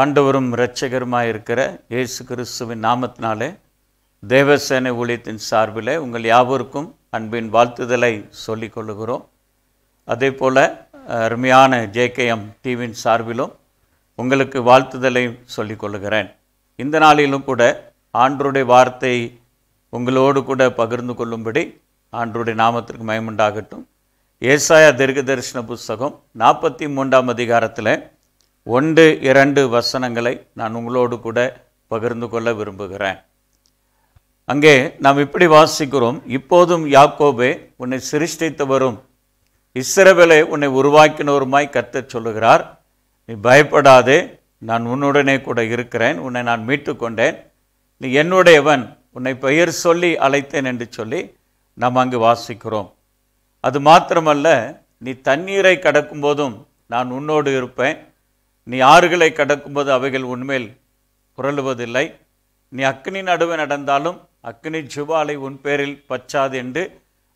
ஆண்டவரும் இரட்சகருமாக இருக்கிற இயேசு கிறிஸ்துவின் நாமத்தினாலே தேவசேனை ஊழியத்தின் சார்பில் உங்கள் யாவருக்கும் அன்பின் வாழ்த்துதலை சொல்லிக் கொள்ளுகிறோம் அதே போல் அருமையான ஜேகேஎம் டிவியின் சார்பிலும் உங்களுக்கு வாழ்த்துதலை சொல்லிக் கொள்ளுகிறேன் இந்த நாளிலும் கூட ஆண்டருடைய வார்த்தை உங்களோடு கூட பகிர்ந்து கொள்ளும்படி ஆண்டருடைய நாமத்திற்கு மயமுண்டாகட்டும் ஏசாயா தீர்க்க தரிசன புஸ்தகம் நாற்பத்தி மூன்றாம் அதிகாரத்தில் ஒன்று இரண்டு வசனங்களை நான் உங்களோடு கூட பகிர்ந்து கொள்ள விரும்புகிறேன் அங்கே நாம் இப்படி வாசிக்கிறோம் இப்போதும் யாக்கோபே உன்னை சிருஷ்டித்தவரும் இஸ்ரவேலை உன்னை உருவாக்கினவருமாய் கத்த சொல்லுகிறார் நீ பயப்படாதே நான் உன்னுடனே கூட இருக்கிறேன் உன்னை நான் மீட்டு கொண்டேன் நீ என்னுடையவன் உன்னை பெயர் சொல்லி அழைத்தேன் என்று சொல்லி நாம் அங்கு வாசிக்கிறோம் அது மாத்திரமல்ல நீ தண்ணீரை கடக்கும்போதும் நான் உன்னோடு இருப்பேன் நீ ஆறுகளை கடக்கும்போது அவைகள் உன்மேல் புரளுவதில்லை நீ அக்னி நடுவே நடந்தாலும் அக்னி ஜுவாலை உன் பேரில் பச்சாது என்று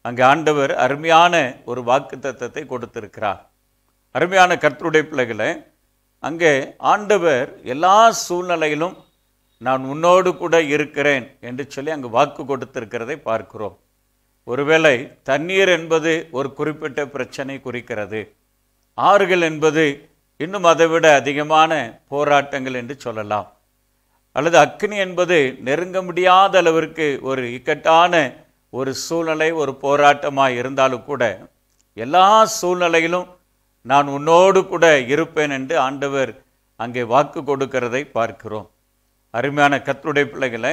அங்கே ஆண்டவர் அருமையான ஒரு வாக்கு தத்துவத்தை கொடுத்திருக்கிறார் அருமையான கர்த்தருடைய பிள்ளைகளை அங்கே ஆண்டவர் எல்லா சூழ்நிலையிலும் நான் உன்னோடு கூட இருக்கிறேன் என்று சொல்லி அங்கு வாக்கு கொடுத்திருக்கிறதை பார்க்கிறோம் ஒருவேளை தண்ணீர் என்பது ஒரு குறிப்பிட்ட பிரச்சனை குறிக்கிறது ஆறுகள் என்பது இன்னும் அதை விட அதிகமான போராட்டங்கள் என்று சொல்லலாம் அல்லது அக்னி என்பது நெருங்க முடியாத அளவிற்கு ஒரு இக்கட்டான ஒரு சூழ்நிலை ஒரு போராட்டமாக இருந்தாலும் கூட எல்லா சூழ்நிலையிலும் நான் உன்னோடு கூட இருப்பேன் என்று ஆண்டவர் அங்கே வாக்கு கொடுக்கிறதை பார்க்கிறோம் அருமையான கத்தருடைய பிள்ளைகளை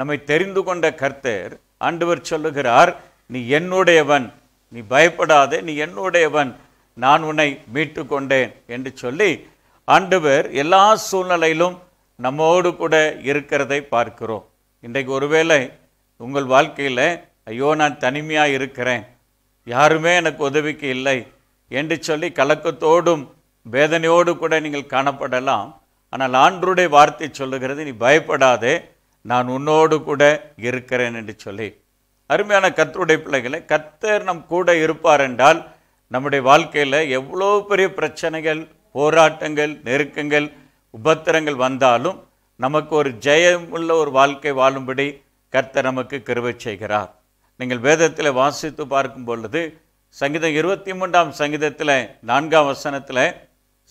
நம்மை தெரிந்து கொண்ட கர்த்தர் ஆண்டவர் சொல்லுகிறார் நீ என்னுடையவன் நீ பயப்படாதே நீ என்னுடையவன் நான் உன்னை மீட்டு கொண்டேன் என்று சொல்லி ஆண்டவர் எல்லா சூழ்நிலையிலும் நம்மோடு கூட இருக்கிறதை பார்க்கிறோம் இன்றைக்கு ஒருவேளை உங்கள் வாழ்க்கையில் ஐயோ நான் தனிமையாக இருக்கிறேன் யாருமே எனக்கு உதவிக்கு இல்லை என்று சொல்லி கலக்கத்தோடும் வேதனையோடு கூட நீங்கள் காணப்படலாம் ஆனால் ஆண்டருடைய வார்த்தை சொல்லுகிறது நீ பயப்படாதே நான் உன்னோடு கூட இருக்கிறேன் என்று சொல்லி அருமையான கத்தருடைய பிள்ளைகளை கத்தர் நம் கூட இருப்பார் என்றால் நம்முடைய வாழ்க்கையில் எவ்வளோ பெரிய பிரச்சனைகள் போராட்டங்கள் நெருக்கங்கள் உபத்திரங்கள் வந்தாலும் நமக்கு ஒரு ஜெயமுள்ள ஒரு வாழ்க்கை வாழும்படி கர்த்தர் நமக்கு கருவை செய்கிறார் நீங்கள் வேதத்தில் வாசித்து பார்க்கும் பொழுது சங்கீதம் இருபத்தி மூன்றாம் சங்கீதத்தில் நான்காம் வசனத்தில்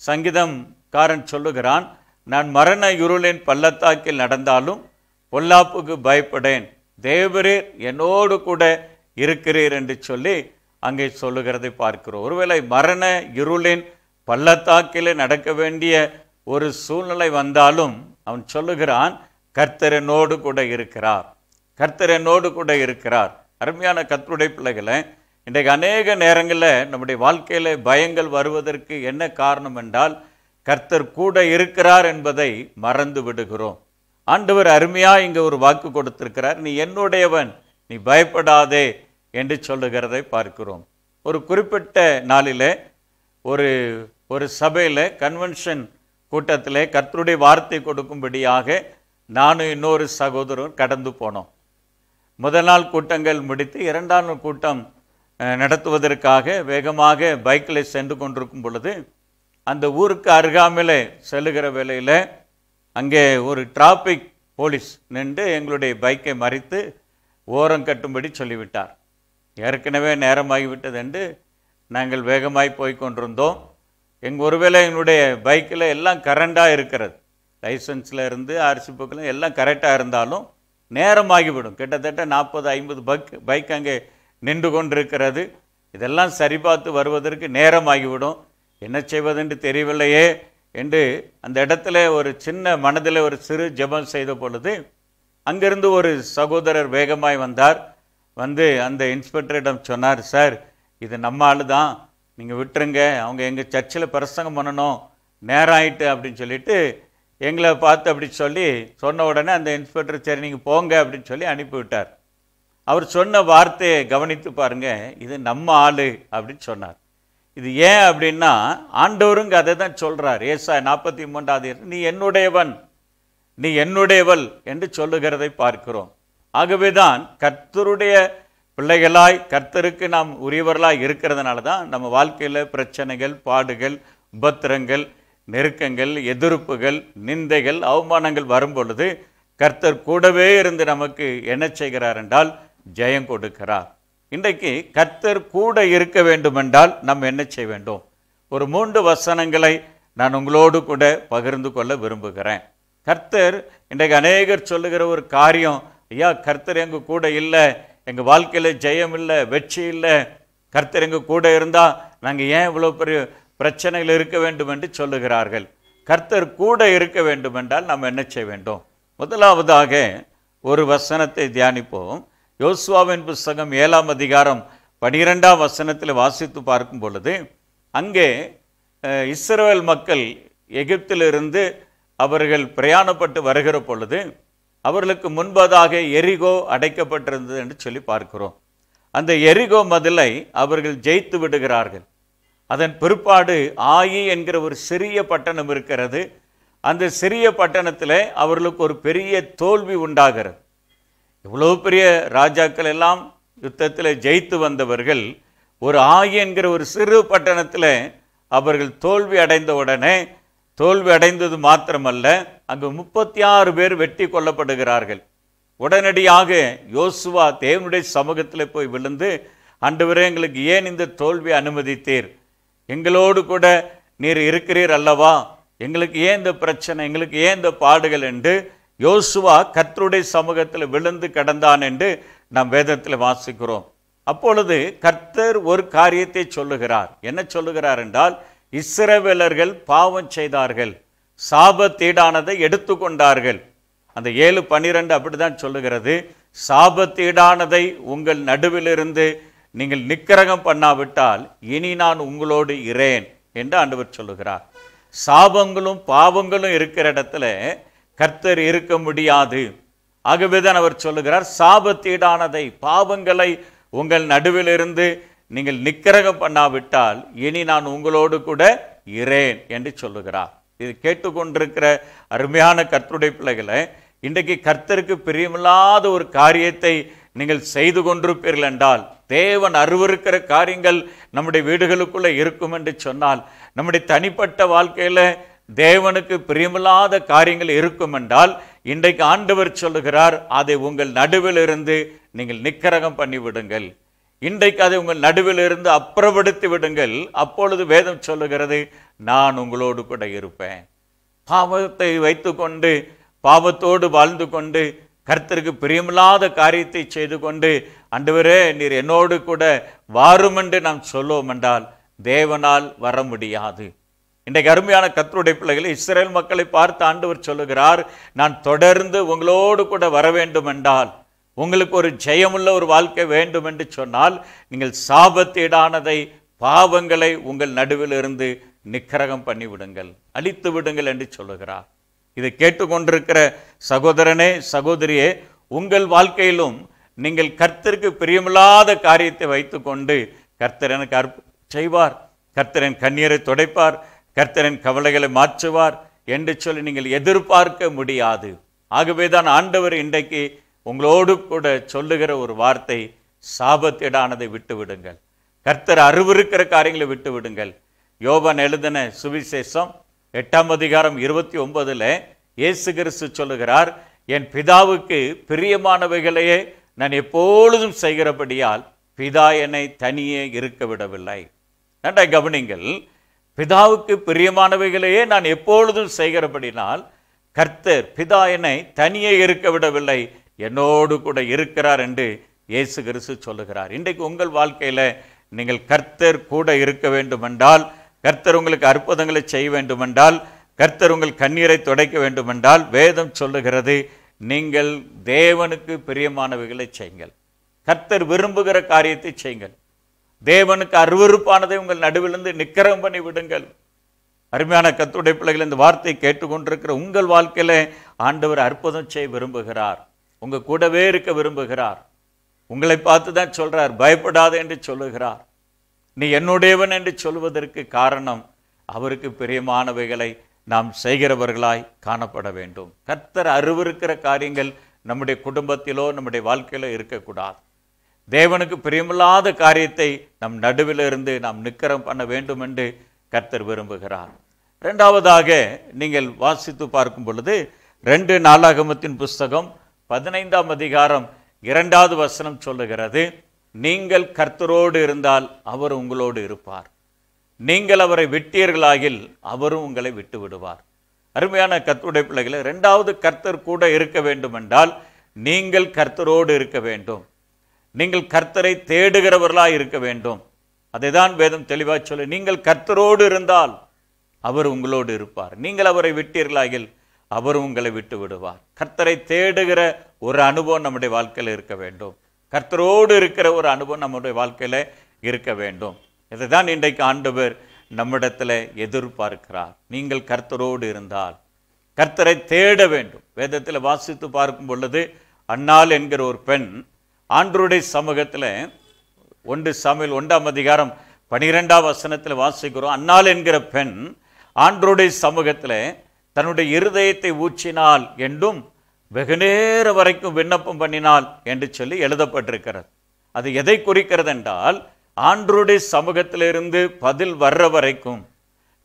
சங்கீதம் காரன் சொல்லுகிறான் நான் மரண இருளின் பள்ளத்தாக்கில் நடந்தாலும் பொல்லாப்புக்கு பயப்படேன் தேவரீர் என்னோடு கூட இருக்கிறீர் என்று சொல்லி அங்கே சொல்லுகிறதை பார்க்கிறோம் ஒருவேளை மரண இருளின் பள்ளத்தாக்கில் நடக்க வேண்டிய ஒரு சூழ்நிலை வந்தாலும் அவன் சொல்லுகிறான் கர்த்தரனோடு கூட இருக்கிறார் கர்த்தரனோடு கூட இருக்கிறார் அருமையான கத்தருடைய பிள்ளைகளை இன்றைக்கு அநேக நேரங்களில் நம்முடைய வாழ்க்கையில் பயங்கள் வருவதற்கு என்ன காரணம் என்றால் கர்த்தர் கூட இருக்கிறார் என்பதை மறந்து விடுகிறோம் ஆண்டவர் அருமையாக இங்கே ஒரு வாக்கு கொடுத்திருக்கிறார் நீ என்னுடையவன் நீ பயப்படாதே என்று சொல்லுகிறதை பார்க்கிறோம் ஒரு குறிப்பிட்ட நாளில் ஒரு ஒரு சபையில் கன்வென்ஷன் கூட்டத்தில் கர்த்தருடைய வார்த்தை கொடுக்கும்படியாக நானும் இன்னொரு சகோதரர் கடந்து போனோம் முதல் நாள் கூட்டங்கள் முடித்து இரண்டாம் நாள் கூட்டம் நடத்துவதற்காக வேகமாக பைக்கில் சென்று கொண்டிருக்கும் பொழுது அந்த ஊருக்கு அருகாமையில் செல்லுகிற வேலையில் அங்கே ஒரு டிராஃபிக் போலீஸ் நின்று எங்களுடைய பைக்கை மறித்து ஓரம் கட்டும்படி சொல்லிவிட்டார் ஏற்கனவே நேரமாகிவிட்டது என்று நாங்கள் வேகமாய் போய் கொண்டிருந்தோம் எங்கள் ஒருவேளை என்னுடைய பைக்கில் எல்லாம் கரண்டாக இருக்கிறது லைசன்ஸில் இருந்து ஆர்சி புக்கில் எல்லாம் கரெக்டாக இருந்தாலும் நேரமாகிவிடும் கிட்டத்தட்ட நாற்பது ஐம்பது பைக் பைக் அங்கே நின்று கொண்டிருக்கிறது இதெல்லாம் சரிபார்த்து வருவதற்கு நேரமாகிவிடும் என்ன செய்வதென்று தெரியவில்லையே என்று அந்த இடத்துல ஒரு சின்ன மனதில் ஒரு சிறு ஜபம் செய்த பொழுது அங்கிருந்து ஒரு சகோதரர் வேகமாய் வந்தார் வந்து அந்த இன்ஸ்பெக்டரிடம் சொன்னார் சார் இது நம்ம ஆள் தான் நீங்கள் விட்டுருங்க அவங்க எங்கள் சர்ச்சில் பிரசங்கம் பண்ணணும் நேரம் ஆயிட்டு அப்படின்னு சொல்லிட்டு எங்களை பார்த்து அப்படி சொல்லி சொன்ன உடனே அந்த இன்ஸ்பெக்டர் சரி நீங்கள் போங்க அப்படின்னு சொல்லி அனுப்பிவிட்டார் அவர் சொன்ன வார்த்தையை கவனித்து பாருங்கள் இது நம்ம ஆள் அப்படின்னு சொன்னார் இது ஏன் அப்படின்னா ஆண்டோருங்க அதை தான் சொல்கிறார் ஏசா நாற்பத்தி மூன்றாவது நீ என்னுடையவன் நீ என்னுடையவள் என்று சொல்லுகிறதை பார்க்கிறோம் ஆகவேதான் கர்த்தருடைய பிள்ளைகளாய் கர்த்தருக்கு நாம் உரியவர்களாய் இருக்கிறதுனால தான் நம்ம வாழ்க்கையில் பிரச்சனைகள் பாடுகள் உபத்திரங்கள் நெருக்கங்கள் எதிர்ப்புகள் நிந்தைகள் அவமானங்கள் வரும்பொழுது கர்த்தர் கூடவே இருந்து நமக்கு என்ன செய்கிறார் என்றால் ஜெயம் கொடுக்கிறார் இன்றைக்கு கர்த்தர் கூட இருக்க வேண்டுமென்றால் நம்ம என்ன செய்ய வேண்டும் ஒரு மூன்று வசனங்களை நான் உங்களோடு கூட பகிர்ந்து கொள்ள விரும்புகிறேன் கர்த்தர் இன்றைக்கு அநேகர் சொல்லுகிற ஒரு காரியம் ஐயா கர்த்தர் எங்கள் கூட இல்லை எங்கள் வாழ்க்கையில் ஜெயம் இல்லை வெற்றி இல்லை கர்த்தர் எங்கள் கூட இருந்தால் நாங்கள் ஏன் இவ்வளோ பெரிய பிரச்சனையில் இருக்க வேண்டும் என்று சொல்லுகிறார்கள் கர்த்தர் கூட இருக்க வேண்டும் என்றால் நாம் என்ன செய்ய வேண்டும் முதலாவதாக ஒரு வசனத்தை தியானிப்போம் யோசுவாவின் புஸ்தகம் ஏழாம் அதிகாரம் பனிரெண்டாம் வசனத்தில் வாசித்து பார்க்கும் பொழுது அங்கே இஸ்ரேல் மக்கள் எகிப்திலிருந்து அவர்கள் பிரயாணப்பட்டு வருகிற பொழுது அவர்களுக்கு முன்பதாக எரிகோ அடைக்கப்பட்டிருந்தது என்று சொல்லி பார்க்கிறோம் அந்த எரிகோ மதிலை அவர்கள் ஜெயித்து விடுகிறார்கள் அதன் பிற்பாடு ஆயி என்கிற ஒரு சிறிய பட்டணம் இருக்கிறது அந்த சிறிய பட்டணத்தில் அவர்களுக்கு ஒரு பெரிய தோல்வி உண்டாகிறது இவ்வளோ பெரிய ராஜாக்கள் எல்லாம் யுத்தத்தில் ஜெயித்து வந்தவர்கள் ஒரு ஆயி என்கிற ஒரு சிறு பட்டணத்தில் அவர்கள் தோல்வி அடைந்த உடனே தோல்வி அடைந்தது மாத்திரமல்ல அங்கு முப்பத்தி ஆறு பேர் வெட்டி கொல்லப்படுகிறார்கள் உடனடியாக யோசுவா தேவனுடைய சமூகத்தில் போய் விழுந்து அன்றுவரே எங்களுக்கு ஏன் இந்த தோல்வி அனுமதித்தீர் எங்களோடு கூட நீர் இருக்கிறீர் அல்லவா எங்களுக்கு ஏன் இந்த பிரச்சனை எங்களுக்கு ஏன் இந்த பாடுகள் என்று யோசுவா கர்த்தருடைய சமூகத்தில் விழுந்து கிடந்தான் என்று நாம் வேதத்தில் வாசிக்கிறோம் அப்பொழுது கர்த்தர் ஒரு காரியத்தை சொல்லுகிறார் என்ன சொல்லுகிறார் என்றால் இஸ்ரவேலர்கள் பாவம் செய்தார்கள் சாபத்தீடானதை எடுத்துக்கொண்டார்கள் அந்த ஏழு பன்னிரெண்டு அப்படி தான் சொல்லுகிறது சாபத்தீடானதை உங்கள் நடுவிலிருந்து நீங்கள் நிக்கிரகம் பண்ணாவிட்டால் இனி நான் உங்களோடு இரேன் என்று ஆண்டவர் சொல்லுகிறார் சாபங்களும் பாவங்களும் இருக்கிற இடத்துல கர்த்தர் இருக்க முடியாது ஆகவே தான் அவர் சொல்லுகிறார் சாபத்தீடானதை பாவங்களை உங்கள் நடுவிலிருந்து நீங்கள் நிக்கிரகம் பண்ணாவிட்டால் இனி நான் உங்களோடு கூட இரேன் என்று சொல்லுகிறார் இது கேட்டுக்கொண்டிருக்கிற அருமையான கர்த்தருடைய பிள்ளைகளை இன்றைக்கு கர்த்தருக்கு பிரியமில்லாத ஒரு காரியத்தை நீங்கள் செய்து கொண்டிருப்பீர்கள் என்றால் தேவன் அருவருக்கிற காரியங்கள் நம்முடைய வீடுகளுக்குள்ளே இருக்கும் என்று சொன்னால் நம்முடைய தனிப்பட்ட வாழ்க்கையில் தேவனுக்கு பிரியமில்லாத காரியங்கள் இருக்கும் என்றால் இன்றைக்கு ஆண்டவர் சொல்லுகிறார் அதை உங்கள் நடுவில் இருந்து நீங்கள் நிக்கரகம் பண்ணிவிடுங்கள் இன்றைக்கு அதை உங்கள் நடுவில் இருந்து அப்புறப்படுத்தி விடுங்கள் அப்பொழுது வேதம் சொல்லுகிறது நான் உங்களோடு கூட இருப்பேன் பாவத்தை வைத்துக்கொண்டு பாவத்தோடு வாழ்ந்து கொண்டு கர்த்தருக்கு பிரியமில்லாத காரியத்தை செய்து கொண்டு அன்றுவரே நீர் என்னோடு கூட வாரும் என்று நாம் சொல்லுவோம் என்றால் தேவனால் வர முடியாது இன்றைக்கு அருமையான கத்தருடைய பிள்ளைகளை இஸ்ரேல் மக்களை பார்த்து ஆண்டவர் சொல்லுகிறார் நான் தொடர்ந்து உங்களோடு கூட வர வேண்டும் என்றால் உங்களுக்கு ஒரு ஜெயமுள்ள ஒரு வாழ்க்கை வேண்டும் என்று சொன்னால் நீங்கள் சாபத்தீடானதை பாவங்களை உங்கள் நடுவில் இருந்து நிக்கரகம் பண்ணிவிடுங்கள் அழித்து விடுங்கள் என்று சொல்லுகிறார் இதை கேட்டுக்கொண்டிருக்கிற சகோதரனே சகோதரியே உங்கள் வாழ்க்கையிலும் நீங்கள் கர்த்தருக்கு பிரியமில்லாத காரியத்தை வைத்துக்கொண்டு கர்த்தரனுக்கு அற்ப செய்வார் கர்த்தரன் கண்ணீரை துடைப்பார் கர்த்தரன் கவலைகளை மாற்றுவார் என்று சொல்லி நீங்கள் எதிர்பார்க்க முடியாது ஆகவே தான் ஆண்டவர் இன்றைக்கு உங்களோடு கூட சொல்லுகிற ஒரு வார்த்தை சாபத்திடானதை விட்டு விடுங்கள் கர்த்தர் அருவிருக்கிற காரியங்களை விட்டு விடுங்கள் யோபன் எழுதின சுவிசேஷம் எட்டாம் அதிகாரம் இருபத்தி ஒன்பதில் இயேசு கிறிஸ்து சொல்லுகிறார் என் பிதாவுக்கு பிரியமானவைகளையே நான் எப்பொழுதும் செய்கிறபடியால் பிதா என்னை தனியே இருக்க விடவில்லை நன்றாய் கவனிங்கள் பிதாவுக்கு பிரியமானவைகளையே நான் எப்பொழுதும் செய்கிறபடினால் கர்த்தர் பிதா என்னை தனியே இருக்க விடவில்லை என்னோடு கூட இருக்கிறார் என்று இயேசு கிறிஸ்து சொல்லுகிறார் இன்றைக்கு உங்கள் வாழ்க்கையில் நீங்கள் கர்த்தர் கூட இருக்க வேண்டுமென்றால் கர்த்தர் உங்களுக்கு அற்புதங்களை செய்ய வேண்டுமென்றால் கர்த்தர் உங்கள் கண்ணீரை துடைக்க வேண்டுமென்றால் வேதம் சொல்லுகிறது நீங்கள் தேவனுக்கு பிரியமானவைகளை செய்யுங்கள் கர்த்தர் விரும்புகிற காரியத்தை செய்யுங்கள் தேவனுக்கு அருவறுப்பானதை உங்கள் நடுவிலிருந்து நிக்கரம் பண்ணி விடுங்கள் அருமையான கத்துடைய பிள்ளைகள் இந்த வார்த்தை கேட்டுக்கொண்டிருக்கிற உங்கள் வாழ்க்கையில் ஆண்டவர் அற்புதம் செய்ய விரும்புகிறார் உங்கள் கூடவே இருக்க விரும்புகிறார் உங்களை பார்த்து தான் சொல்கிறார் பயப்படாத என்று சொல்லுகிறார் நீ என்னுடையவன் என்று சொல்வதற்கு காரணம் அவருக்கு பிரியமானவைகளை நாம் செய்கிறவர்களாய் காணப்பட வேண்டும் கர்த்தர் அருவிருக்கிற காரியங்கள் நம்முடைய குடும்பத்திலோ நம்முடைய வாழ்க்கையிலோ இருக்கக்கூடாது தேவனுக்கு பிரியமில்லாத காரியத்தை நம் நடுவில் இருந்து நாம் நிக்கரம் பண்ண வேண்டும் என்று கர்த்தர் விரும்புகிறார் ரெண்டாவதாக நீங்கள் வாசித்து பார்க்கும் பொழுது ரெண்டு நாளாகமத்தின் புஸ்தகம் பதினைந்தாம் அதிகாரம் இரண்டாவது வசனம் சொல்லுகிறது நீங்கள் கர்த்தரோடு இருந்தால் அவர் உங்களோடு இருப்பார் நீங்கள் அவரை விட்டீர்களாகில் அவரும் உங்களை விட்டு விடுவார் அருமையான கர்த்தருடைய பிள்ளைகளை ரெண்டாவது கர்த்தர் கூட இருக்க வேண்டுமென்றால் நீங்கள் கர்த்தரோடு இருக்க வேண்டும் நீங்கள் கர்த்தரை தேடுகிறவர்களாக இருக்க வேண்டும் அதை தான் வேதம் தெளிவாக சொல்லு நீங்கள் கர்த்தரோடு இருந்தால் அவர் உங்களோடு இருப்பார் நீங்கள் அவரை விட்டீர்களாகில் அவர் உங்களை விட்டு விடுவார் கர்த்தரை தேடுகிற ஒரு அனுபவம் நம்முடைய வாழ்க்கையில் இருக்க வேண்டும் கர்த்தரோடு இருக்கிற ஒரு அனுபவம் நம்முடைய வாழ்க்கையில் இருக்க வேண்டும் இதைதான் இன்றைக்கு ஆண்டவர் நம்மிடத்தில் எதிர்பார்க்கிறார் நீங்கள் கர்த்தரோடு இருந்தால் கர்த்தரை தேட வேண்டும் வேதத்தில் வாசித்து பார்க்கும் பொழுது அன்னாள் என்கிற ஒரு பெண் ஆண்டருடைய சமூகத்தில் ஒன்று சமையல் ஒன்றாம் அதிகாரம் பனிரெண்டாம் வசனத்தில் வாசிக்கிறோம் அன்னாள் என்கிற பெண் ஆண்டருடைய சமூகத்தில் தன்னுடைய இருதயத்தை ஊற்றினாள் என்றும் வெகு நேர வரைக்கும் விண்ணப்பம் பண்ணினால் என்று சொல்லி எழுதப்பட்டிருக்கிறது அது எதை குறிக்கிறது என்றால் ஆண்டருடைய சமூகத்திலிருந்து பதில் வர்ற வரைக்கும்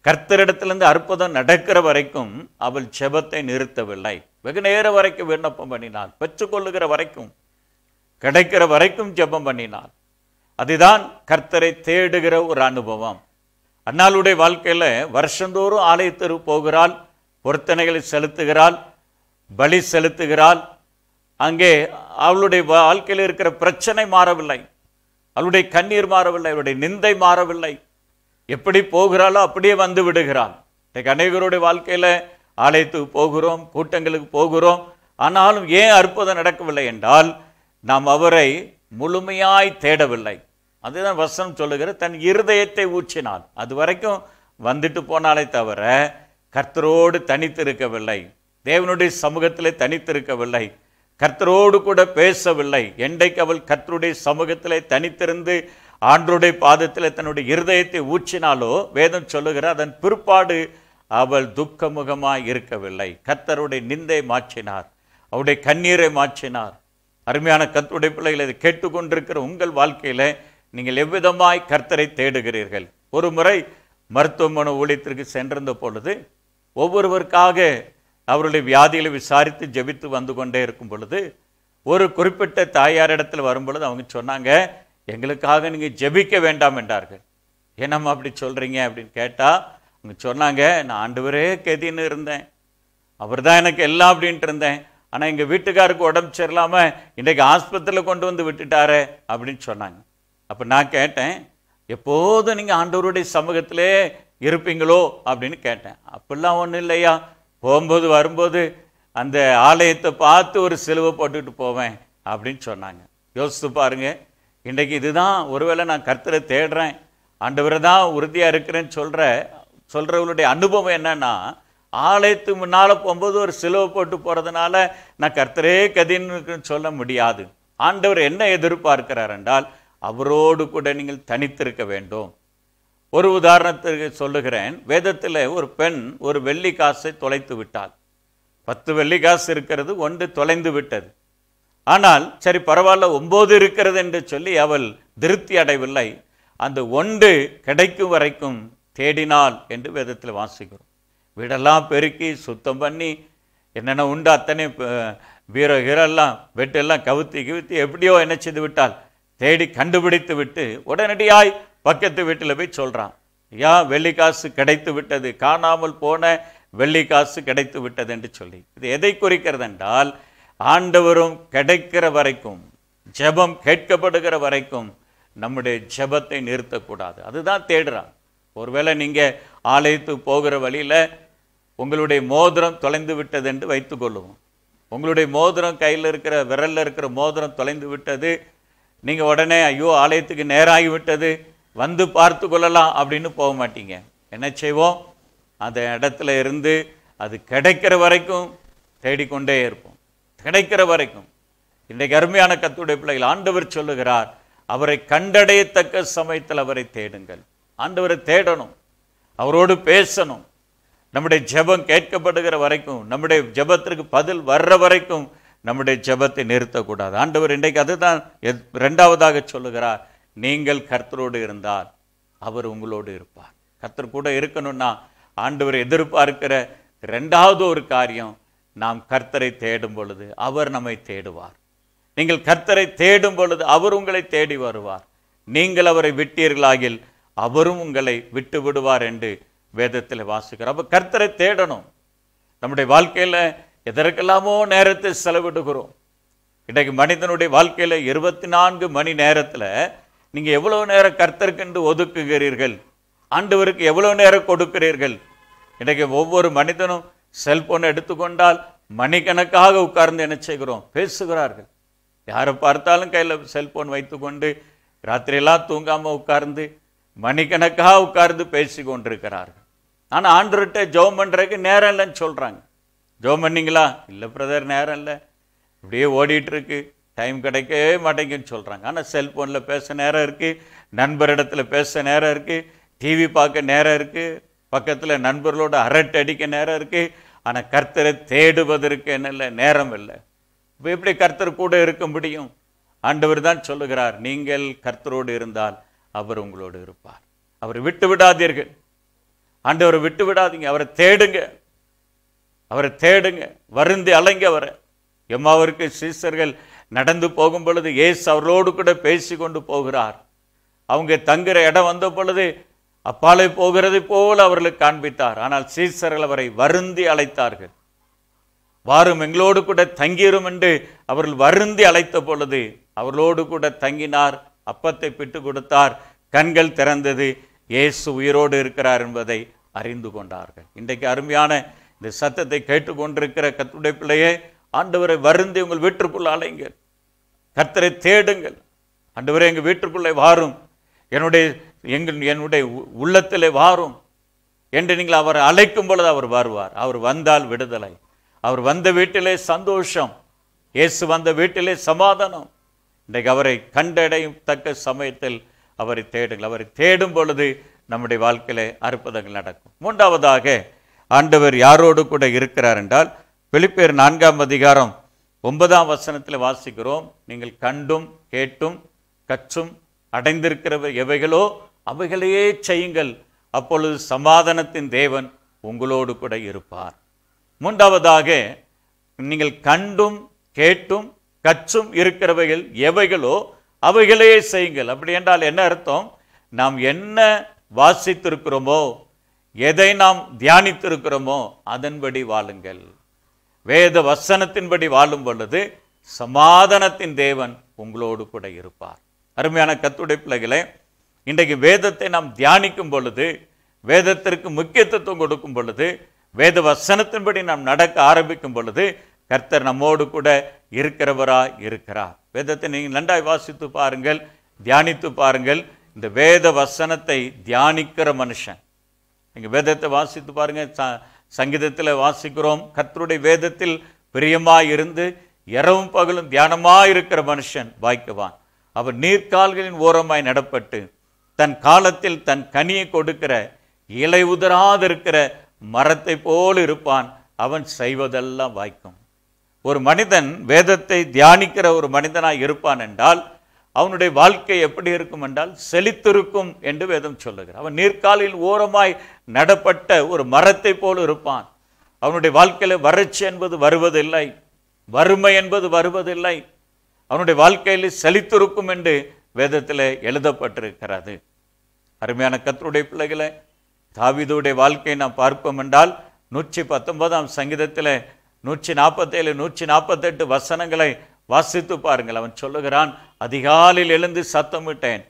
கர்த்தரிடத்திலிருந்து அற்புதம் நடக்கிற வரைக்கும் அவள் செபத்தை நிறுத்தவில்லை வெகு நேர வரைக்கும் விண்ணப்பம் பண்ணினாள் பெற்றுக்கொள்ளுகிற வரைக்கும் கிடைக்கிற வரைக்கும் ஜெபம் பண்ணினாள் அதுதான் கர்த்தரை தேடுகிற ஒரு அனுபவம் அன்னாளுடைய வாழ்க்கையில் வருஷந்தோறும் ஆலயத்திற்கு போகிறாள் பொருத்தனைகளை செலுத்துகிறாள் பலி செலுத்துகிறாள் அங்கே அவளுடைய வாழ்க்கையில் இருக்கிற பிரச்சனை மாறவில்லை அவளுடைய கண்ணீர் மாறவில்லை அவளுடைய நிந்தை மாறவில்லை எப்படி போகிறாளோ அப்படியே வந்து விடுகிறாள் இன்றைக்கு அநேகருடைய வாழ்க்கையில் ஆலயத்துக்கு போகிறோம் கூட்டங்களுக்கு போகிறோம் ஆனாலும் ஏன் அற்புதம் நடக்கவில்லை என்றால் நாம் அவரை முழுமையாய் தேடவில்லை அதுதான் வசனம் சொல்லுகிற தன் இருதயத்தை ஊற்றினாள் அது வரைக்கும் வந்துட்டு போனாலே தவிர கர்த்தரோடு தனித்து இருக்கவில்லை தேவனுடைய சமூகத்திலே தனித்திருக்கவில்லை கர்த்தரோடு கூட பேசவில்லை என்றைக்கு அவள் கர்த்தருடைய சமூகத்திலே தனித்திருந்து ஆண்டருடைய பாதத்தில் தன்னுடைய இருதயத்தை ஊற்றினாலோ வேதம் சொல்லுகிற அதன் பிற்பாடு அவள் துக்கமுகமாக இருக்கவில்லை கர்த்தருடைய நிந்தை மாற்றினார் அவருடைய கண்ணீரை மாற்றினார் அருமையான கர்த்தருடைய பிள்ளைகளை இதை கேட்டுக்கொண்டிருக்கிற உங்கள் வாழ்க்கையில் நீங்கள் எவ்விதமாய் கர்த்தரை தேடுகிறீர்கள் ஒரு முறை மருத்துவமனை ஊழியத்திற்கு சென்றிருந்த பொழுது ஒவ்வொருவருக்காக அவருடைய வியாதிகளை விசாரித்து ஜெபித்து வந்து கொண்டே இருக்கும் பொழுது ஒரு குறிப்பிட்ட தாயாரிடத்தில் வரும்பொழுது அவங்க சொன்னாங்க எங்களுக்காக நீங்கள் ஜெபிக்க வேண்டாம் என்றார்கள் என்னம்மா அப்படி சொல்கிறீங்க அப்படின்னு கேட்டால் அவங்க சொன்னாங்க நான் ஆண்டவரே கெதின்னு இருந்தேன் அவர் தான் எனக்கு எல்லாம் அப்படின்ட்டு இருந்தேன் ஆனால் எங்கள் வீட்டுக்காருக்கு உடம்பு சரியில்லாமல் இன்றைக்கு ஆஸ்பத்திரியில் கொண்டு வந்து விட்டுட்டாரு அப்படின்னு சொன்னாங்க அப்போ நான் கேட்டேன் எப்போதும் நீங்கள் ஆண்டவருடைய சமூகத்திலே இருப்பீங்களோ அப்படின்னு கேட்டேன் அப்படிலாம் ஒன்றும் இல்லையா போகும்போது வரும்போது அந்த ஆலயத்தை பார்த்து ஒரு சிலுவை போட்டுக்கிட்டு போவேன் அப்படின்னு சொன்னாங்க யோசித்து பாருங்கள் இன்றைக்கு இதுதான் ஒருவேளை நான் கர்த்தரை தேடுறேன் ஆண்டவரை தான் உறுதியாக இருக்கிறேன்னு சொல்கிற சொல்கிறவங்களுடைய அனுபவம் என்னென்னா ஆலயத்து முன்னால் போகும்போது ஒரு சிலுவை போட்டு போகிறதுனால நான் கர்த்தரே கதின்னு சொல்ல முடியாது ஆண்டவர் என்ன எதிர்பார்க்கிறார் என்றால் அவரோடு கூட நீங்கள் தனித்திருக்க வேண்டும் ஒரு உதாரணத்திற்கு சொல்லுகிறேன் வேதத்தில் ஒரு பெண் ஒரு வெள்ளி காசை தொலைத்து விட்டாள் பத்து வெள்ளி காசு இருக்கிறது ஒன்று தொலைந்து விட்டது ஆனால் சரி பரவாயில்ல ஒம்பது இருக்கிறது என்று சொல்லி அவள் திருப்தி அடையவில்லை அந்த ஒன்று கிடைக்கும் வரைக்கும் தேடினாள் என்று வேதத்தில் வாசிக்கிறோம் வீடெல்லாம் பெருக்கி சுத்தம் பண்ணி என்னென்ன உண்டு அத்தனை வீர ஹீரெல்லாம் வெட்டெல்லாம் கவுத்தி கவுத்தி எப்படியோ என்ன செய்து விட்டால் தேடி கண்டுபிடித்து விட்டு உடனடியாய் பக்கத்து வீட்டில் போய் சொல்கிறான் யா வெள்ளிக்காசு கிடைத்து விட்டது காணாமல் போன வெள்ளிக்காசு கிடைத்து விட்டது என்று சொல்லி இது எதை குறிக்கிறது என்றால் ஆண்டவரும் கிடைக்கிற வரைக்கும் ஜெபம் கேட்கப்படுகிற வரைக்கும் நம்முடைய ஜெபத்தை நிறுத்தக்கூடாது அதுதான் தேடுறான் ஒருவேளை நீங்கள் ஆலயத்துக்கு போகிற வழியில் உங்களுடைய மோதிரம் தொலைந்து விட்டது என்று வைத்துக்கொள்ளுவோம் உங்களுடைய மோதிரம் கையில் இருக்கிற விரலில் இருக்கிற மோதிரம் தொலைந்து விட்டது நீங்கள் உடனே ஐயோ ஆலயத்துக்கு விட்டது வந்து பார்த்து கொள்ளலாம் அப்படின்னு போக மாட்டீங்க என்ன செய்வோம் அந்த இடத்துல இருந்து அது கிடைக்கிற வரைக்கும் தேடிக்கொண்டே இருப்போம் கிடைக்கிற வரைக்கும் இன்றைக்கு அருமையான கத்துடைய பிள்ளைகள் ஆண்டவர் சொல்லுகிறார் அவரை கண்டடையத்தக்க சமயத்தில் அவரை தேடுங்கள் ஆண்டவரை தேடணும் அவரோடு பேசணும் நம்முடைய ஜெபம் கேட்கப்படுகிற வரைக்கும் நம்முடைய ஜெபத்திற்கு பதில் வர்ற வரைக்கும் நம்முடைய ஜெபத்தை நிறுத்தக்கூடாது ஆண்டவர் இன்றைக்கு அதுதான் ரெண்டாவதாக சொல்லுகிறார் நீங்கள் கர்த்தரோடு இருந்தால் அவர் உங்களோடு இருப்பார் கர்த்தர் கூட இருக்கணும்னா ஆண்டவர் எதிர்பார்க்கிற ரெண்டாவது ஒரு காரியம் நாம் கர்த்தரை தேடும் பொழுது அவர் நம்மை தேடுவார் நீங்கள் கர்த்தரை தேடும் பொழுது அவர் உங்களை தேடி வருவார் நீங்கள் அவரை விட்டீர்களாகில் அவரும் உங்களை விட்டு விடுவார் என்று வேதத்தில் வாசிக்கிறார் அப்போ கர்த்தரை தேடணும் நம்முடைய வாழ்க்கையில் எதற்கெல்லாமோ நேரத்தை செலவிடுகிறோம் இன்றைக்கு மனிதனுடைய வாழ்க்கையில் இருபத்தி நான்கு மணி நேரத்தில் நீங்கள் எவ்வளோ நேரம் கர்த்தருக்கென்று ஒதுக்குகிறீர்கள் ஆண்டவருக்கு எவ்வளோ நேரம் கொடுக்கிறீர்கள் இன்றைக்கு ஒவ்வொரு மனிதனும் செல்போனை எடுத்துக்கொண்டால் மணிக்கணக்காக உட்கார்ந்து என்ன செய்கிறோம் பேசுகிறார்கள் யாரை பார்த்தாலும் கையில் செல்போன் வைத்துக்கொண்டு ராத்திரியெல்லாம் தூங்காமல் உட்கார்ந்து மணிக்கணக்காக உட்கார்ந்து பேசி கொண்டிருக்கிறார்கள் ஆனால் ஆண்டுகிட்ட ஜோம் பண்ணுறதுக்கு நேரம் இல்லைன்னு சொல்கிறாங்க ஜோம் பண்ணிங்களா இல்லை பிரதர் நேரம் இல்லை இப்படியே ஓடிட்டுருக்கு டைம் கிடைக்கவே மாட்டேங்குன்னு சொல்கிறாங்க ஆனால் செல்ஃபோனில் பேச நேரம் இருக்குது நண்பரிடத்தில் பேச நேரம் இருக்குது டிவி பார்க்க நேரம் இருக்குது பக்கத்தில் நண்பர்களோட அரட்டை அடிக்க நேரம் இருக்குது ஆனால் கர்த்தரை தேடுவதற்கு என்ன நேரம் இல்லை இப்போ எப்படி கர்த்தர் கூட இருக்க முடியும் ஆண்டவர் தான் சொல்லுகிறார் நீங்கள் கர்த்தரோடு இருந்தால் அவர் உங்களோடு இருப்பார் அவர் விட்டு விடாதீர்கள் ஆண்டவரை விட்டு விடாதீங்க அவரை தேடுங்க அவரை தேடுங்க வருந்தி அலைங்க அவரை எம்மாவிற்கு சீசர்கள் நடந்து போகும் பொழுது ஏசு அவர்களோடு கூட பேசி கொண்டு போகிறார் அவங்க தங்குற இடம் வந்த பொழுது அப்பாலே போகிறது போல் அவர்களுக்கு காண்பித்தார் ஆனால் சீசர்கள் அவரை வருந்தி அழைத்தார்கள் வாரும் எங்களோடு கூட தங்கிரும் என்று அவர்கள் வருந்தி அழைத்த பொழுது அவர்களோடு கூட தங்கினார் அப்பத்தை பிட்டு கொடுத்தார் கண்கள் திறந்தது இயேசு உயிரோடு இருக்கிறார் என்பதை அறிந்து கொண்டார்கள் இன்றைக்கு அருமையான இந்த சத்தத்தை கேட்டுக்கொண்டிருக்கிற கத்துடைய பிள்ளையே ஆண்டவரை வருந்தி உங்கள் வீட்டுக்குள்ள அலைங்கள் கர்த்தரை தேடுங்கள் ஆண்டவரை எங்கள் வீட்டுக்குள்ளே வாரும் என்னுடைய எங்கள் என்னுடைய உள்ளத்தில் வாரும் என்று நீங்கள் அவரை அழைக்கும் பொழுது அவர் வருவார் அவர் வந்தால் விடுதலை அவர் வந்த வீட்டிலே சந்தோஷம் இயேசு வந்த வீட்டிலே சமாதானம் இன்றைக்கு அவரை கண்டடையும் தக்க சமயத்தில் அவரை தேடுங்கள் அவரை தேடும் பொழுது நம்முடைய வாழ்க்கையில் அற்புதங்கள் நடக்கும் மூன்றாவதாக ஆண்டவர் யாரோடு கூட இருக்கிறார் என்றால் பிலிப்பேர் நான்காம் அதிகாரம் ஒன்பதாம் வசனத்தில் வாசிக்கிறோம் நீங்கள் கண்டும் கேட்டும் கற்றும் அடைந்திருக்கிறவை எவைகளோ அவைகளையே செய்யுங்கள் அப்பொழுது சமாதானத்தின் தேவன் உங்களோடு கூட இருப்பார் மூன்றாவதாக நீங்கள் கண்டும் கேட்டும் கற்றும் இருக்கிறவைகள் எவைகளோ அவைகளே செய்யுங்கள் அப்படி என்றால் என்ன அர்த்தம் நாம் என்ன வாசித்திருக்கிறோமோ எதை நாம் தியானித்திருக்கிறோமோ அதன்படி வாழுங்கள் வேத வசனத்தின்படி வாழும் பொழுது சமாதானத்தின் தேவன் உங்களோடு கூட இருப்பார் அருமையான கத்துடை பிள்ளைகளே இன்றைக்கு வேதத்தை நாம் தியானிக்கும் பொழுது வேதத்திற்கு முக்கியத்துவம் கொடுக்கும் பொழுது வேத வசனத்தின்படி நாம் நடக்க ஆரம்பிக்கும் பொழுது கர்த்தர் நம்மோடு கூட இருக்கிறவரா இருக்கிறார் வேதத்தை நீங்கள் நன்றாய் வாசித்து பாருங்கள் தியானித்து பாருங்கள் இந்த வேத வசனத்தை தியானிக்கிற மனுஷன் நீங்கள் வேதத்தை வாசித்து பாருங்கள் சங்கீதத்தில் வாசிக்கிறோம் கத்தருடைய வேதத்தில் இருந்து இரவும் பகலும் தியானமாக இருக்கிற மனுஷன் வாய்க்குவான் அவர் நீர்கால்களின் ஓரமாய் நடப்பட்டு தன் காலத்தில் தன் கனியை கொடுக்கிற இலை உதராது இருக்கிற மரத்தை போல் இருப்பான் அவன் செய்வதெல்லாம் வாய்க்கும் ஒரு மனிதன் வேதத்தை தியானிக்கிற ஒரு மனிதனாக இருப்பான் என்றால் அவனுடைய வாழ்க்கை எப்படி இருக்கும் என்றால் செழித்திருக்கும் என்று வேதம் சொல்லுகிறார் அவன் நீர்க்காலில் ஓரமாய் நடப்பட்ட ஒரு மரத்தை போல் இருப்பான் அவனுடைய வாழ்க்கையில் வறட்சி என்பது வருவதில்லை வறுமை என்பது வருவதில்லை அவனுடைய வாழ்க்கையில் செழித்திருக்கும் என்று வேதத்தில் எழுதப்பட்டிருக்கிறது அருமையான கத்தருடைய பிள்ளைகளை தாவிதுடைய வாழ்க்கையை நாம் பார்ப்போம் என்றால் நூற்றி பத்தொன்பதாம் சங்கீதத்தில் நூற்றி நாற்பத்தேழு நூற்றி நாற்பத்தெட்டு வசனங்களை வாசித்து பாருங்கள் அவன் சொல்லுகிறான் அதிகாலில் எழுந்து சத்தமிட்டேன்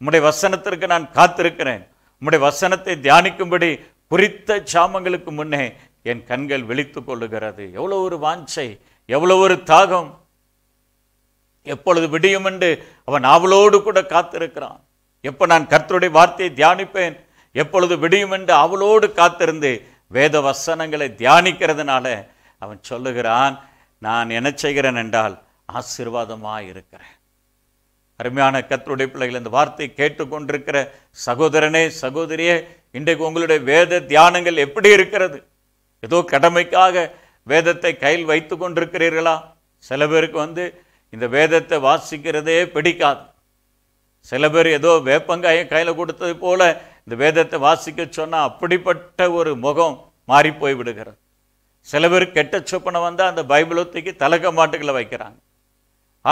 உம்முடைய வசனத்திற்கு நான் காத்திருக்கிறேன் உம்முடைய வசனத்தை தியானிக்கும்படி குறித்த சாமங்களுக்கு முன்னே என் கண்கள் விழித்து கொள்ளுகிறது எவ்வளோ ஒரு வாஞ்சை எவ்வளோ ஒரு தாகம் எப்பொழுது விடியும் என்று அவன் அவளோடு கூட காத்திருக்கிறான் எப்போ நான் கர்த்தருடைய வார்த்தையை தியானிப்பேன் எப்பொழுது விடியும் என்று அவளோடு காத்திருந்து வேத வசனங்களை தியானிக்கிறதுனால அவன் சொல்லுகிறான் நான் என்ன செய்கிறேன் என்றால் ஆசீர்வாதமாக இருக்கிறேன் அருமையான கத்தருடைய பிள்ளைகள் இந்த வார்த்தை கேட்டுக்கொண்டிருக்கிற சகோதரனே சகோதரியே இன்றைக்கு உங்களுடைய வேத தியானங்கள் எப்படி இருக்கிறது ஏதோ கடமைக்காக வேதத்தை கையில் வைத்து கொண்டிருக்கிறீர்களா சில பேருக்கு வந்து இந்த வேதத்தை வாசிக்கிறதே பிடிக்காது சில பேர் ஏதோ வேப்பங்காயம் கையில் கொடுத்தது போல இந்த வேதத்தை வாசிக்க சொன்னால் அப்படிப்பட்ட ஒரு முகம் மாறி போய் விடுகிறது சில பேர் கெட்ட சொப்பனை வந்தால் அந்த பைபிளத்துக்கு தலக்க மாட்டுகளை வைக்கிறாங்க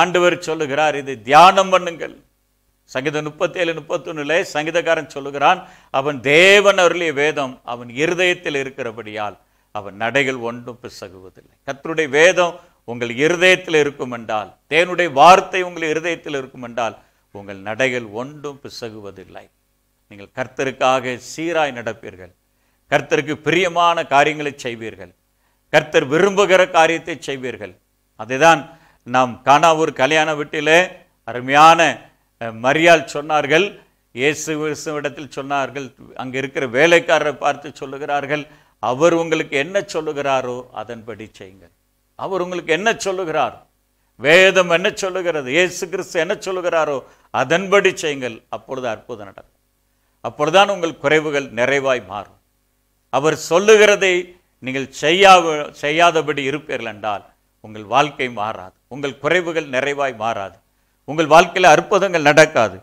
ஆண்டவர் சொல்லுகிறார் இதை தியானம் பண்ணுங்கள் சங்கீதம் ஏழு முப்பத்தொன்னுல சங்கீதக்காரன் சொல்லுகிறான் அவன் தேவன் அருளிய வேதம் அவன் இருதயத்தில் இருக்கிறபடியால் அவன் நடைகள் ஒன்றும் பிசகுவதில்லை கத்தருடைய வேதம் உங்கள் இருதயத்தில் இருக்கும் என்றால் தேனுடைய வார்த்தை உங்கள் இருதயத்தில் இருக்கும் என்றால் உங்கள் நடைகள் ஒன்றும் பிசகுவதில்லை நீங்கள் கர்த்தருக்காக சீராய் நடப்பீர்கள் கர்த்தருக்கு பிரியமான காரியங்களை செய்வீர்கள் கர்த்தர் விரும்புகிற காரியத்தை செய்வீர்கள் அதுதான் நாம் காணாவூர் கல்யாண வீட்டிலே அருமையான மரியால் சொன்னார்கள் இயேசு இடத்தில் சொன்னார்கள் அங்கே இருக்கிற வேலைக்காரரை பார்த்து சொல்லுகிறார்கள் அவர் உங்களுக்கு என்ன சொல்லுகிறாரோ அதன்படி செய்யுங்கள் அவர் உங்களுக்கு என்ன சொல்லுகிறார் வேதம் என்ன சொல்லுகிறது இயேசு கிறிஸ்து என்ன சொல்லுகிறாரோ அதன்படி செய்யுங்கள் அப்பொழுது அற்புதம் நடக்கும் அப்பொழுதுதான் உங்கள் குறைவுகள் நிறைவாய் மாறும் அவர் சொல்லுகிறதை நீங்கள் செய்யாத செய்யாதபடி இருப்பீர்கள் என்றால் உங்கள் வாழ்க்கை மாறாது உங்கள் குறைவுகள் நிறைவாய் மாறாது உங்கள் வாழ்க்கையில் அற்புதங்கள் நடக்காது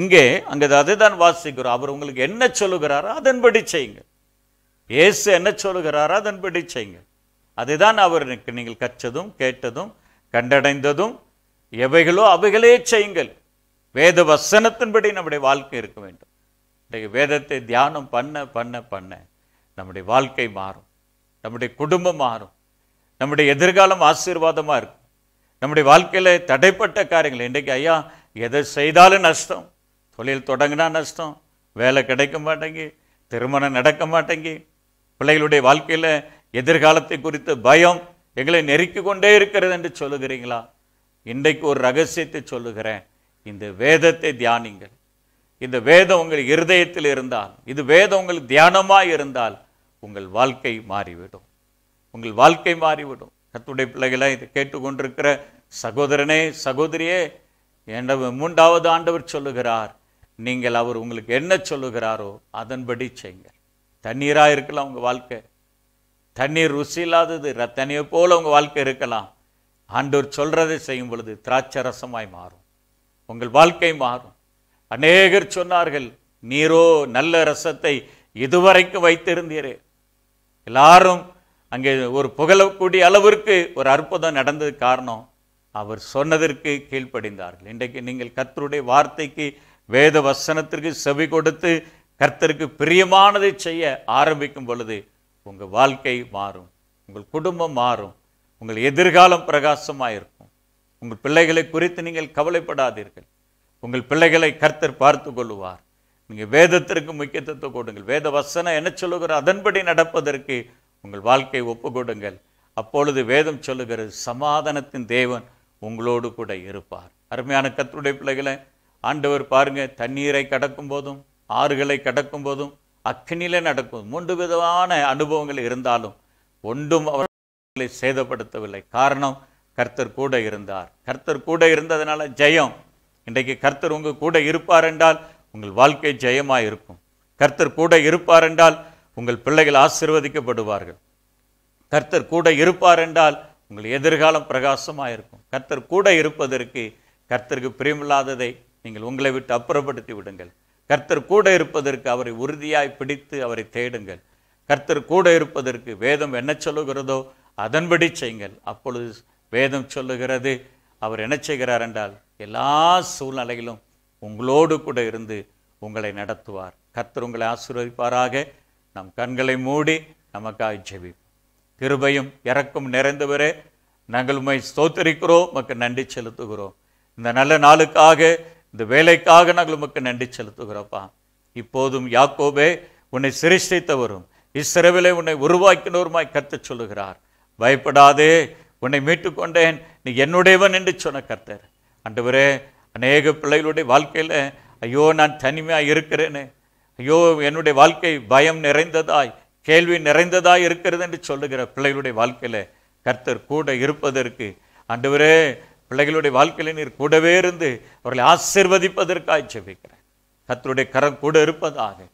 இங்கே அங்கே அதுதான் வாசிக்கிறோம் அவர் உங்களுக்கு என்ன சொல்லுகிறாரோ அதன்படி செய்யுங்க இயேசு என்ன சொல்லுகிறாரோ அதன்படி செய்யுங்க அதுதான் அவருக்கு நீங்கள் கற்றதும் கேட்டதும் கண்டடைந்ததும் எவைகளோ அவைகளே செய்யுங்கள் வேத வசனத்தின்படி நம்முடைய வாழ்க்கை இருக்க வேண்டும் இன்றைக்கு வேதத்தை தியானம் பண்ண பண்ண பண்ண நம்முடைய வாழ்க்கை மாறும் நம்முடைய குடும்பம் மாறும் நம்முடைய எதிர்காலம் ஆசீர்வாதமாக இருக்கும் நம்முடைய வாழ்க்கையில் தடைப்பட்ட காரியங்கள் இன்றைக்கு ஐயா எதை செய்தாலும் நஷ்டம் தொழில் தொடங்கினா நஷ்டம் வேலை கிடைக்க மாட்டேங்கி திருமணம் நடக்க மாட்டேங்கி பிள்ளைகளுடைய வாழ்க்கையில் எதிர்காலத்தை குறித்த பயம் எங்களை நெருக்கி கொண்டே இருக்கிறது என்று சொல்லுகிறீங்களா இன்றைக்கு ஒரு ரகசியத்தை சொல்லுகிறேன் இந்த வேதத்தை தியானிங்கள் இந்த வேதம் உங்கள் இருதயத்தில் இருந்தால் இது வேதம் உங்கள் தியானமாக இருந்தால் உங்கள் வாழ்க்கை மாறிவிடும் உங்கள் வாழ்க்கை மாறிவிடும் கத்துடைய பிள்ளைகளாக இதை கேட்டுக்கொண்டிருக்கிற சகோதரனே சகோதரியே என்ற மூன்றாவது ஆண்டவர் சொல்லுகிறார் நீங்கள் அவர் உங்களுக்கு என்ன சொல்லுகிறாரோ அதன்படி செய்யுங்க தண்ணீராக இருக்கலாம் உங்கள் வாழ்க்கை தண்ணீர் ருசி இல்லாதது ரத்தனையை போல் உங்கள் வாழ்க்கை இருக்கலாம் ஆண்டவர் சொல்கிறதை செய்யும் பொழுது திராட்சை ரசமாய் மாறும் உங்கள் வாழ்க்கை மாறும் அநேகர் சொன்னார்கள் நீரோ நல்ல ரசத்தை இதுவரைக்கும் வைத்திருந்தீரே எல்லாரும் அங்கே ஒரு புகழக்கூடிய அளவிற்கு ஒரு அற்புதம் நடந்தது காரணம் அவர் சொன்னதற்கு கீழ்ப்படிந்தார்கள் இன்றைக்கு நீங்கள் கர்த்தருடைய வார்த்தைக்கு வேத வசனத்திற்கு செவி கொடுத்து கர்த்தருக்கு பிரியமானதை செய்ய ஆரம்பிக்கும் பொழுது உங்கள் வாழ்க்கை மாறும் உங்கள் குடும்பம் மாறும் உங்கள் எதிர்காலம் பிரகாசமாக இருக்கும் உங்கள் பிள்ளைகளை குறித்து நீங்கள் கவலைப்படாதீர்கள் உங்கள் பிள்ளைகளை கர்த்தர் பார்த்து கொள்வார் நீங்கள் வேதத்திற்கு முக்கியத்துவத்தை கொடுங்கள் வேத வசனம் என்ன சொல்லுகிறோம் அதன்படி நடப்பதற்கு உங்கள் வாழ்க்கையை ஒப்புக்கொடுங்கள் அப்பொழுது வேதம் சொல்லுகிற சமாதானத்தின் தேவன் உங்களோடு கூட இருப்பார் அருமையான கத்துடைய பிள்ளைகளை ஆண்டவர் பாருங்கள் தண்ணீரை கடக்கும் போதும் ஆறுகளை கடக்கும் போதும் அக்கினிலே நடக்கும் மூன்று விதமான அனுபவங்கள் இருந்தாலும் ஒன்றும் அவர்களை சேதப்படுத்தவில்லை காரணம் கர்த்தர் கூட இருந்தார் கர்த்தர் கூட இருந்ததுனால ஜெயம் இன்றைக்கு கர்த்தர் உங்கள் கூட இருப்பார் என்றால் உங்கள் வாழ்க்கை ஜெயமாக இருக்கும் கர்த்தர் கூட இருப்பார் என்றால் உங்கள் பிள்ளைகள் ஆசிர்வதிக்கப்படுவார்கள் கர்த்தர் கூட இருப்பார் என்றால் உங்கள் எதிர்காலம் பிரகாசமாக இருக்கும் கர்த்தர் கூட இருப்பதற்கு கர்த்தருக்கு பிரியமில்லாததை நீங்கள் உங்களை விட்டு அப்புறப்படுத்தி விடுங்கள் கர்த்தர் கூட இருப்பதற்கு அவரை உறுதியாய் பிடித்து அவரை தேடுங்கள் கர்த்தர் கூட இருப்பதற்கு வேதம் என்ன சொல்லுகிறதோ அதன்படி செய்யுங்கள் அப்பொழுது வேதம் சொல்லுகிறது அவர் என்ன செய்கிறார் என்றால் எல்லா சூழ்நிலையிலும் உங்களோடு கூட இருந்து உங்களை நடத்துவார் கர்த்தர் உங்களை ஆசீர்வதிப்பாராக நம் கண்களை மூடி நமக்காக ஜெபிப்போம் கிருபையும் இறக்கும் நிறைந்தவரே நாங்கள் உண்மை ஸ்தோத்தரிக்கிறோம் உமக்கு நன்றி செலுத்துகிறோம் இந்த நல்ல நாளுக்காக இந்த வேலைக்காக நாங்கள் உமக்கு நன்றி செலுத்துகிறோப்பா இப்போதும் யாக்கோபே உன்னை சிருஷ்டித்தவரும் இஸ்ரவிலே உன்னை உருவாக்கினவருமாய் கத்து சொல்லுகிறார் பயப்படாதே உன்னை மீட்டுக்கொண்டேன் நீ என்னுடையவன் என்று சொன்ன கர்த்தர் அன்றுவரே அநேக பிள்ளைகளுடைய வாழ்க்கையில் ஐயோ நான் தனிமையாக இருக்கிறேன்னு ஐயோ என்னுடைய வாழ்க்கை பயம் நிறைந்ததாய் கேள்வி நிறைந்ததாய் இருக்கிறது என்று சொல்லுகிற பிள்ளைகளுடைய வாழ்க்கையில் கர்த்தர் கூட இருப்பதற்கு அன்றுவரே பிள்ளைகளுடைய வாழ்க்கையில் நீர் கூடவே இருந்து அவர்களை ஆசிர்வதிப்பதற்காக செபிக்கிறேன் கர்த்தருடைய கரம் கூட இருப்பதாக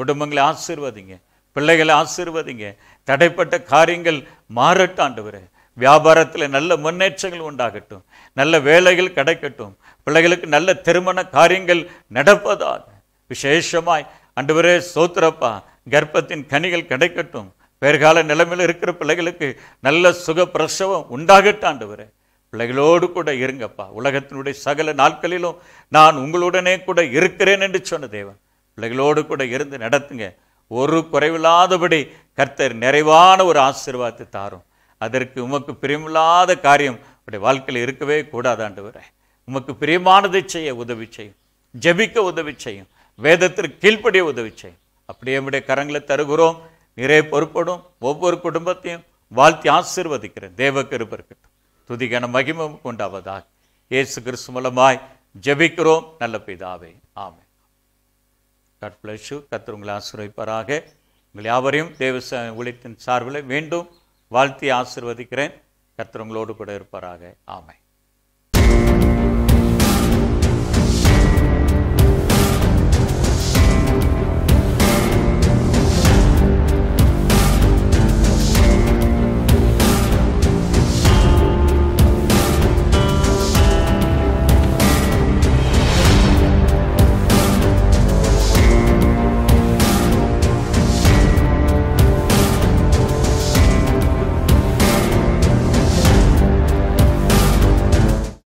குடும்பங்களை ஆசிர்வதிங்க பிள்ளைகளை ஆசிர்வதிங்க தடைப்பட்ட காரியங்கள் மாறட்டாண்டவர் வியாபாரத்தில் நல்ல முன்னேற்றங்கள் உண்டாகட்டும் நல்ல வேலைகள் கிடைக்கட்டும் பிள்ளைகளுக்கு நல்ல திருமண காரியங்கள் நடப்பதாக விசேஷமாய் அன்றுவரே சோத்திரப்பா கர்ப்பத்தின் கனிகள் கிடைக்கட்டும் பேர்கால நிலைமையில் இருக்கிற பிள்ளைகளுக்கு நல்ல சுக பிரசவம் உண்டாகட்டும் பிள்ளைகளோடு கூட இருங்கப்பா உலகத்தினுடைய சகல நாட்களிலும் நான் உங்களுடனே கூட இருக்கிறேன் என்று சொன்ன தேவன் பிள்ளைகளோடு கூட இருந்து நடத்துங்க ஒரு குறைவில்லாதபடி கர்த்தர் நிறைவான ஒரு ஆசீர்வாதத்தை தாரும் அதற்கு உமக்கு பிரியமில்லாத காரியம் உடைய வாழ்க்கையில் இருக்கவே கூடாதாண்டு வரேன் உமக்கு பிரியமானதை செய்ய உதவி செய்யும் ஜெபிக்க உதவி செய்யும் வேதத்திற்கு கீழ்ப்படிய உதவி செய்யும் அப்படியே நம்முடைய கரங்களை தருகிறோம் நிறைய பொறுப்படும் ஒவ்வொரு குடும்பத்தையும் வாழ்த்தி ஆசிர்வதிக்கிறேன் தேவ கிருப துதிகன மகிமம் கொண்டாவதாக இயேசு கிறிஸ்து மூலமாய் ஜபிக்கிறோம் நல்ல பிதாவே ஆமே கட் பிளஸ் யூ உங்களை ஆசீர்வைப்பாராக உங்கள் யாவரையும் தேவ உழைத்தின் சார்பில் மீண்டும் வாழ்த்தி ஆசிர்வதிக்கிறேன் கத்திரங்களோடு உங்களோடு கூட இருப்பாராக ஆமை